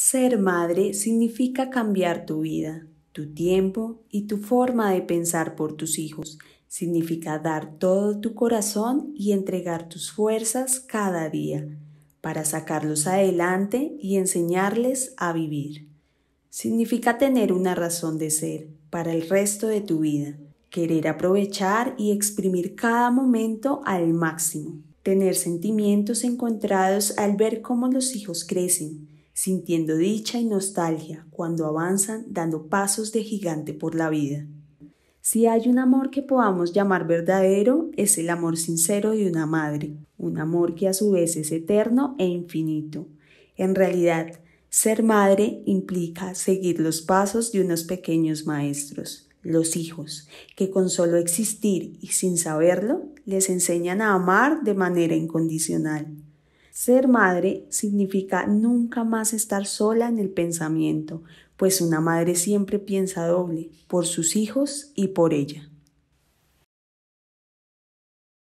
Ser madre significa cambiar tu vida, tu tiempo y tu forma de pensar por tus hijos. Significa dar todo tu corazón y entregar tus fuerzas cada día para sacarlos adelante y enseñarles a vivir. Significa tener una razón de ser para el resto de tu vida, querer aprovechar y exprimir cada momento al máximo, tener sentimientos encontrados al ver cómo los hijos crecen, sintiendo dicha y nostalgia cuando avanzan dando pasos de gigante por la vida. Si hay un amor que podamos llamar verdadero, es el amor sincero de una madre, un amor que a su vez es eterno e infinito. En realidad, ser madre implica seguir los pasos de unos pequeños maestros, los hijos, que con solo existir y sin saberlo, les enseñan a amar de manera incondicional. Ser madre significa nunca más estar sola en el pensamiento, pues una madre siempre piensa doble, por sus hijos y por ella.